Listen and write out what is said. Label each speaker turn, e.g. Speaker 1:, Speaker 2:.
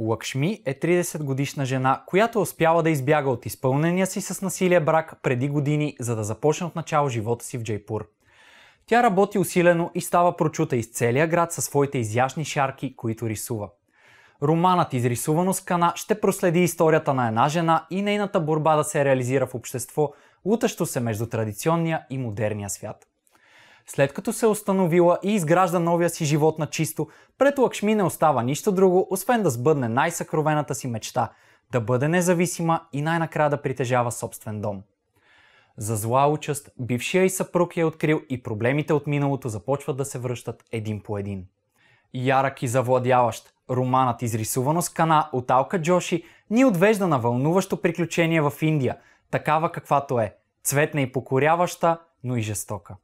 Speaker 1: Лакшми е 30 годишна жена, която е успяла да избяга от изпълнения си с насилие брак преди години, за да започне от начало живота си в Джейпур. Тя работи усилено и става прочута из целия град със своите изящни шарки, които рисува. Романът изрисувано с кана ще проследи историята на една жена и нейната борба да се реализира в общество, лутащо се между традиционния и модерния свят. След като се е установила и изгражда новия си живот на чисто, пред Лакшми не остава нищо друго, освен да сбъдне най-съкровената си мечта – да бъде независима и най-накрая да притежава собствен дом. За зла участ, бившия и съпруг я е открил и проблемите от миналото започват да се връщат един по един. Ярък и завладяващ, романът изрисувано с кана от Алка Джоши ни отвежда на вълнуващо приключение в Индия, такава каквато е, цветна и покоряваща, но и жестока.